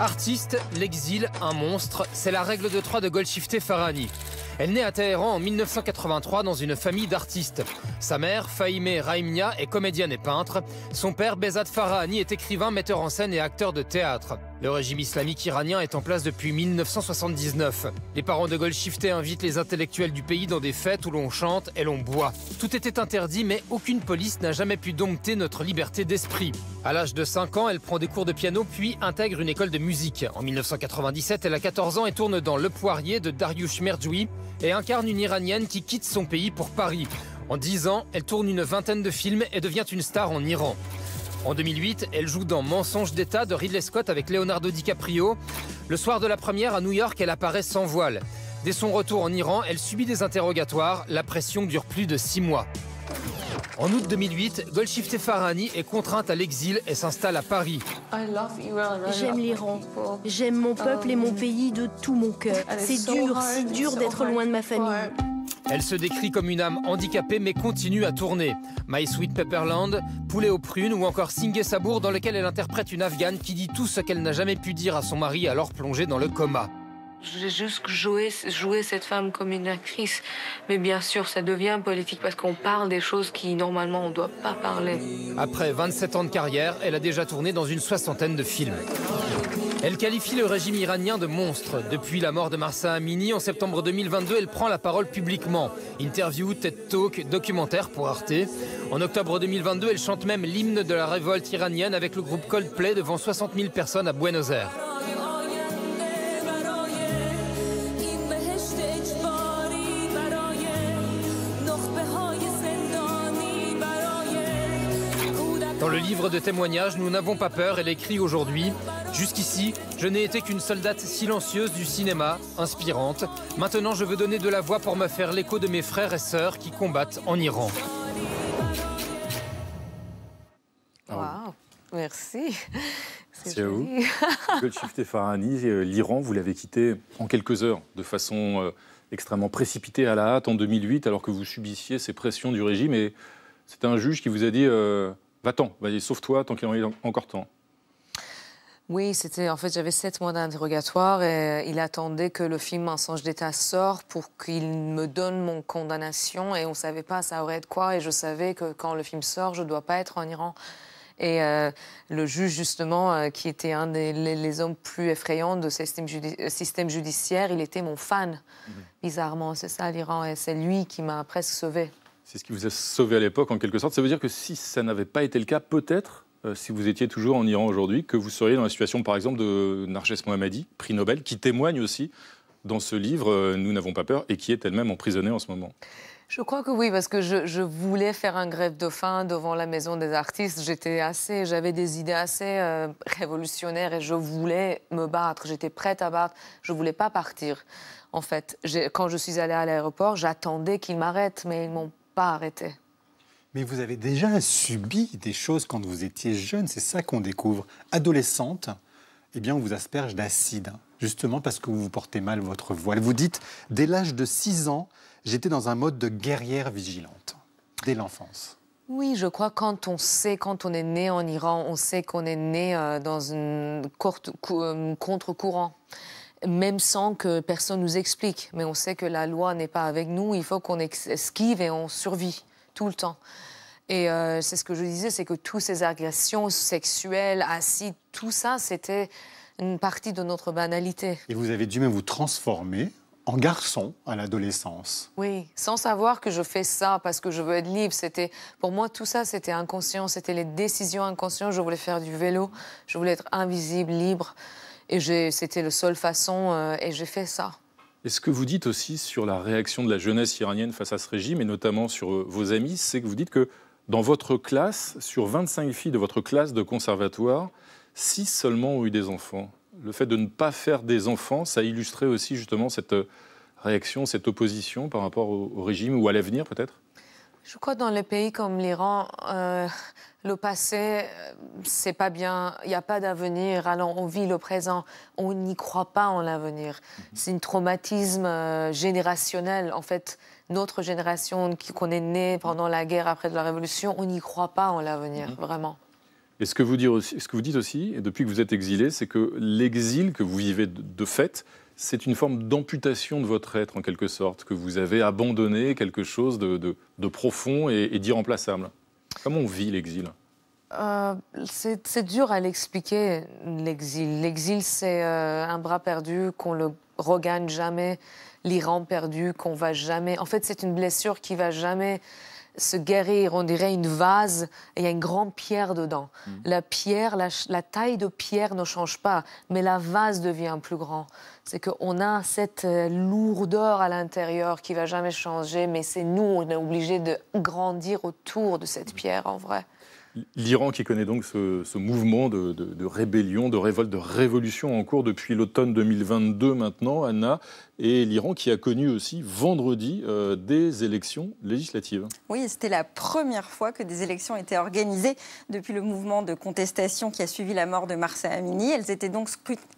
Artiste, l'exil, un monstre, c'est la règle de trois de Golshifteh Farani. Elle naît à Téhéran en 1983 dans une famille d'artistes. Sa mère, Fahime Raimnia, est comédienne et peintre. Son père, Bezad Farahani, est écrivain, metteur en scène et acteur de théâtre. Le régime islamique iranien est en place depuis 1979. Les parents de Golshifteh invitent les intellectuels du pays dans des fêtes où l'on chante et l'on boit. Tout était interdit, mais aucune police n'a jamais pu dompter notre liberté d'esprit. À l'âge de 5 ans, elle prend des cours de piano puis intègre une école de musique. En 1997, elle a 14 ans et tourne dans Le Poirier de Dariush Merjoui et incarne une Iranienne qui quitte son pays pour Paris. En 10 ans, elle tourne une vingtaine de films et devient une star en Iran. En 2008, elle joue dans Mensonge d'État de Ridley Scott avec Leonardo DiCaprio. Le soir de la première, à New York, elle apparaît sans voile. Dès son retour en Iran, elle subit des interrogatoires. La pression dure plus de six mois. En août 2008, Golshifteh Farhani est contrainte à l'exil et s'installe à Paris. J'aime l'Iran. J'aime mon peuple et mon pays de tout mon cœur. C'est dur, si dur d'être loin de ma famille. Elle se décrit comme une âme handicapée mais continue à tourner. My Sweet Pepperland, Poulet aux prunes ou encore Singé Sabour dans lequel elle interprète une Afghane qui dit tout ce qu'elle n'a jamais pu dire à son mari alors plongé dans le coma. J'ai juste joué, joué, cette femme comme une actrice. Mais bien sûr, ça devient politique parce qu'on parle des choses qui, normalement, on ne doit pas parler. Après 27 ans de carrière, elle a déjà tourné dans une soixantaine de films. Elle qualifie le régime iranien de monstre. Depuis la mort de Marsa Amini en septembre 2022, elle prend la parole publiquement. Interview, TED Talk, documentaire pour Arte. En octobre 2022, elle chante même l'hymne de la révolte iranienne avec le groupe Coldplay devant 60 000 personnes à Buenos Aires. le livre de témoignages, nous n'avons pas peur, elle écrit aujourd'hui Jusqu'ici, je n'ai été qu'une soldate silencieuse du cinéma, inspirante. Maintenant, je veux donner de la voix pour me faire l'écho de mes frères et sœurs qui combattent en Iran. Ah wow, merci. C'est à vous. Golshifteh Farhani, euh, l'Iran, vous l'avez quitté en quelques heures, de façon euh, extrêmement précipitée à la hâte en 2008, alors que vous subissiez ces pressions du régime. Et c'est un juge qui vous a dit euh, Va-t'en, vas-y, sauve-toi tant qu'il en est encore temps. Oui, c'était en fait j'avais sept mois d'interrogatoire et euh, il attendait que le film Mensonge d'État sorte pour qu'il me donne mon condamnation et on savait pas ça aurait de quoi et je savais que quand le film sort je dois pas être en Iran. Et euh, le juge, justement, euh, qui était un des les, hommes plus effrayants de ce système, judiciaire, il était mon fan. Mhm. Bizarrement, c'est ça l'Iran. Et c'est lui qui m'a presque sauvé. C'est ce qui vous a sauvé à l'époque, en quelque sorte. Ça veut dire que si ça n'avait pas été le cas, peut-être, euh, si vous étiez toujours en Iran aujourd'hui, que vous seriez dans la situation, par exemple, de Narges Mohammadi, prix Nobel, qui témoigne aussi dans ce livre euh, Nous n'avons pas peur et qui est elle-même emprisonnée en ce moment. Je crois que oui, parce que je, voulais faire un grève de faim devant la maison des artistes. J'étais assez, j'avais des idées assez euh, révolutionnaires et je voulais me battre. J'étais prête à battre. Je voulais pas partir. En fait, quand je suis allée à l'aéroport, j'attendais qu'ils m'arrêtent, mais ils m'ont mais vous avez déjà subi des choses quand vous étiez jeune, c'est ça qu'on découvre. Adolescente, eh bien, on vous asperge d'acide, hein. justement parce que vous portez mal votre voile. Vous dites, dès l'âge de 6 ans, j'étais dans un mode de guerrière vigilante, dès l'enfance. Oui, je crois quand on sait, quand on est né en Iran, on sait qu'on est né euh, dans une euh, contre-courant même sans que personne nous explique. Mais on sait que la loi n'est pas avec nous, il faut qu'on esquive et on survit tout le temps. Et euh, c'est ce que je disais, c'est que toutes ces agressions sexuelles, acides, tout ça, c'était une partie de notre banalité. Et vous avez dû même vous transformer en garçon à l'adolescence. Oui, sans savoir que je fais ça parce que je veux être libre. C'était pour moi tout ça, c'était inconscient, c'était les décisions inconscientes. Je voulais faire du vélo, je voulais être invisible, libre. Et c'était la seule façon, euh, et j'ai fait ça. est ce que vous dites aussi sur la réaction de la jeunesse iranienne face à ce régime, et notamment sur euh, vos amis, c'est que vous dites que dans votre classe, sur 25 filles de votre classe de conservatoire, 6 seulement ont eu des enfants. Le fait de ne pas faire des enfants, ça illustrait aussi justement cette euh, réaction, cette opposition par rapport au, régime ou à l'avenir peut-être je crois que dans les pays comme l'Iran, euh, le passé, euh, c'est pas bien. Il n'y a pas d'avenir. Alors on vit le présent. On n'y croit pas en l'avenir. Mhm. C'est un traumatisme euh, générationnel. En fait, notre génération qu'on est né pendant la guerre après la Révolution, on n'y croit pas en l'avenir, mhm. vraiment. Et ce que, vous ce que vous dites aussi, et depuis que vous êtes exilé, c'est que l'exil que vous vivez de fait, c'est une forme d'amputation de votre être en quelque sorte, que vous avez abandonné quelque chose de, profond et, d'irremplaçable. Comment on vit l'exil euh, c'est dur à l'expliquer, l'exil. L'exil, c'est euh, un bras perdu qu'on le regagne jamais, l'Iran perdu qu'on va jamais. En fait, c'est une blessure qui va jamais se guérir. On dirait une vase et il y a une grande pierre dedans. Mm. La pierre, la, taille de pierre ne change pas, mais la vase devient plus grand. C'est qu'on a cette euh, lourdeur à l'intérieur qui va jamais changer, mais c'est nous, on est obligé de grandir autour de cette mm. pierre en vrai. L'Iran qui connaît donc ce, mouvement de, de, rébellion, de révolte, de révolution en cours depuis l'automne 2022 maintenant, Anna, et l'Iran qui a connu aussi vendredi euh, des élections législatives. Oui, c'était la première fois que des élections étaient organisées depuis le mouvement de contestation qui a suivi la mort de Marsa Amini. Elles étaient donc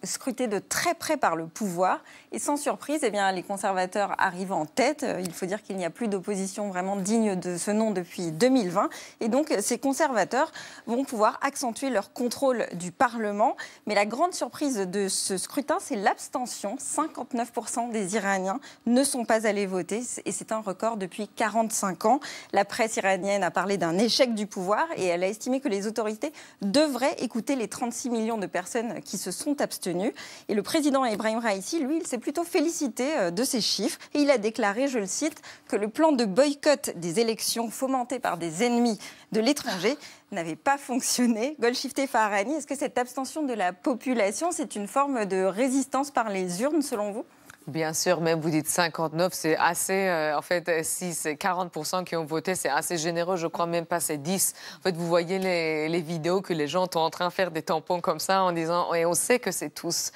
scrutées de très près par le pouvoir et sans surprise, eh bien, les conservateurs arrivent en tête. Euh, il faut dire qu'il n'y a plus d'opposition vraiment digne de ce nom depuis 2020 et donc ces conservateurs vont pouvoir accentuer leur contrôle du Parlement. Mais la grande surprise de ce scrutin, c'est l'abstention, 59 des Iraniens ne sont pas allés voter et c'est un record depuis 45 ans. La presse iranienne a parlé d'un échec du pouvoir et elle a estimé que les autorités devraient écouter les 36 millions de personnes qui se sont abstenues. Et le président Ibrahim Raisi, lui, il s'est plutôt félicité euh, de ces chiffres et il a déclaré, je le cite, que le plan de boycott des élections fomenté par des ennemis de l'étranger n'avait pas fonctionné. Golshifteh Farhani, est-ce que cette abstention de la population, c'est une forme de résistance par les urnes selon vous Bien sûr, même vous dites 59, c'est assez. Euh, en fait, euh, si c'est 40 qui ont voté, c'est assez généreux. Je crois même pas c'est 10. En fait, vous voyez les, les, vidéos que les gens sont en train de faire des tampons comme ça en disant et on sait que c'est tous.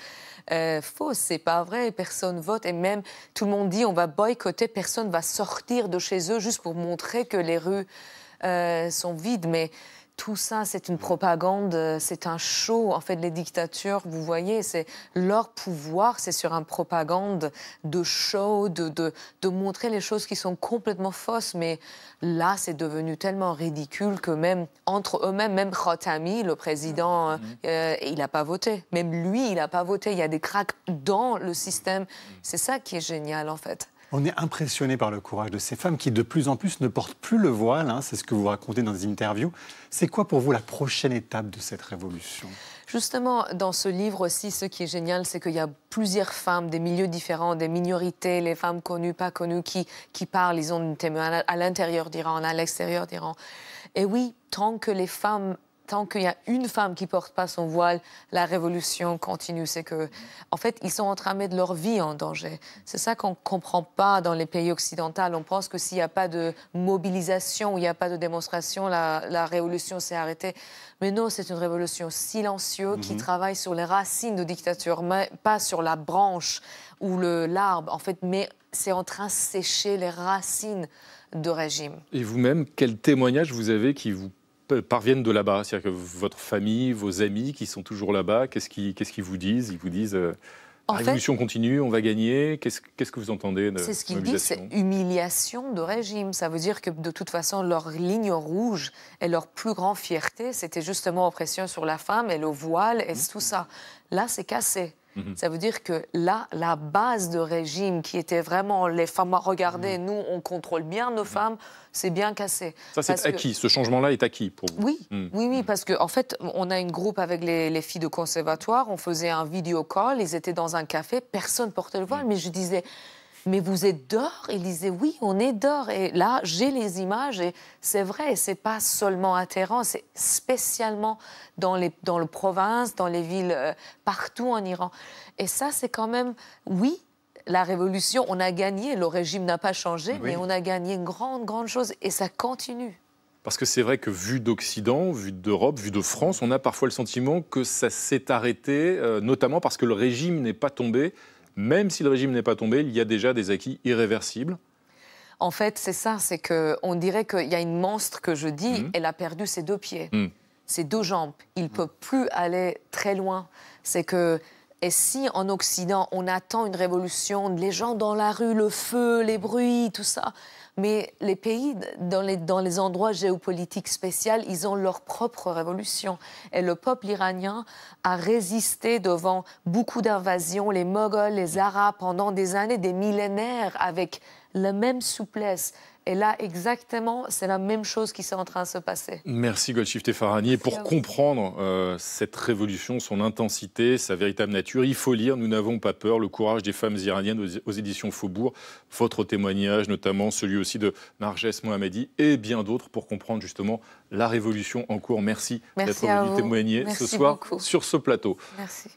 Euh, faux, c'est pas vrai, personne vote et même tout le monde dit on va boycotter, personne va sortir de chez eux juste pour montrer que les rues sont vides. Mais tout ça, c'est une propagande, euh, c'est un show. En fait, les dictatures, vous voyez, c'est leur pouvoir, c'est sur une propagande de show, de, montrer les choses qui sont complètement fausses. Mais là, c'est devenu tellement ridicule que même entre eux-mêmes, même Khotami, le président, mm-hmm. euh, il n'a pas voté. Même lui, il n'a pas voté. Il y a des cracks dans le système. Mm-hmm. C'est ça qui est génial, en fait. On est impressionné par le courage de ces femmes qui de plus en plus ne portent plus le voile, hein. c'est ce que vous racontez dans des interviews. C'est quoi pour vous la prochaine étape de cette révolution Justement, dans ce livre aussi, ce qui est génial, c'est qu'il y a plusieurs femmes des milieux différents, des minorités, les femmes connues, pas connues, qui, parlent. Ils ont une témoin à l'intérieur d'Iran, à l'extérieur d'Iran. Et oui, tant que les femmes tant qu'il y a une femme qui porte pas son voile, la révolution continue. C'est que, en fait, ils sont en train de mettre leur vie en danger. C'est ça qu'on comprend pas dans les pays occidentaux. On pense que s'il n'y a pas de mobilisation, il n'y a pas de démonstration, la, révolution s'est arrêtée. Mais non, c'est une révolution silencieuse qui mhm. travaille sur les racines de dictature, mais pas sur la branche ou le l'arbre. En fait, mais c'est en train de sécher les racines de régime. Et vous-même, quel témoignage vous avez qui vous parviennent de là-bas C'est-à-dire que votre famille, vos amis qui sont toujours là-bas, qu'est-ce qu'ils vous disent Ils vous disent euh, la révolution continue, on va gagner. Qu'est-ce que vous entendez C'est ce qu'ils disent, humiliation de régime. Ça veut dire que de toute façon, leur ligne rouge et leur plus grande fierté, c'était justement oppression sur la femme et le voile et mmh. tout ça. Là, c'est cassé. Mhm. Ça veut dire que là, la base de régime qui était vraiment les femmes à regarder, mhm. nous, on contrôle bien nos mhm. femmes, c'est bien cassé. Ça, c'est acquis. Ce changement-là est acquis pour vous. Oui, oui, oui, parce qu'en en fait, on a une groupe avec les, les, filles de conservatoire, on faisait un vidéo call, ils étaient dans un café, personne portait le voile, mais je disais mais vous êtes d'or Il disait, oui, on est d'or. Et là, j'ai les images, et c'est vrai, c'est pas seulement à Téhéran, c'est spécialement dans les dans le province, dans les villes, euh, partout en Iran. Et ça, c'est quand même, oui, la révolution, on a gagné, le régime n'a pas changé, mais on a gagné une grande, grande chose, et ça continue. Parce que c'est vrai que vu d'Occident, vu d'Europe, vu de France, on a parfois le sentiment que ça s'est arrêté, euh, notamment parce que le régime n'est pas tombé, même si le régime n'est pas tombé, il y a déjà des acquis irréversibles. En fait, c'est ça, c'est que on dirait qu'il y a une monstre que je dis, mhm. elle a perdu ses deux pieds, mhm. ses deux jambes. Il ne mhm. peut plus aller très loin. C'est que et si en Occident, on attend une révolution, les gens dans la rue, le feu, les bruits, tout ça, mais les pays, dans les, endroits géopolitiques spéciaux, ils ont leur propre révolution. Et le peuple iranien a résisté devant beaucoup d'invasions, les Moghols, les Arabes, pendant des années, des millénaires, avec la même souplesse, et là, exactement, c'est la même chose qui s'est en train de se passer. Merci Goldshift et Et pour comprendre euh, cette révolution, son intensité, sa véritable nature, il faut lire Nous n'avons pas peur, le courage des femmes iraniennes aux, éditions Faubourg. Votre témoignage, notamment celui aussi de Narges Mohammadi et bien d'autres pour comprendre justement la révolution en cours. Merci, d'être venu témoigner ce soir sur ce plateau. Merci.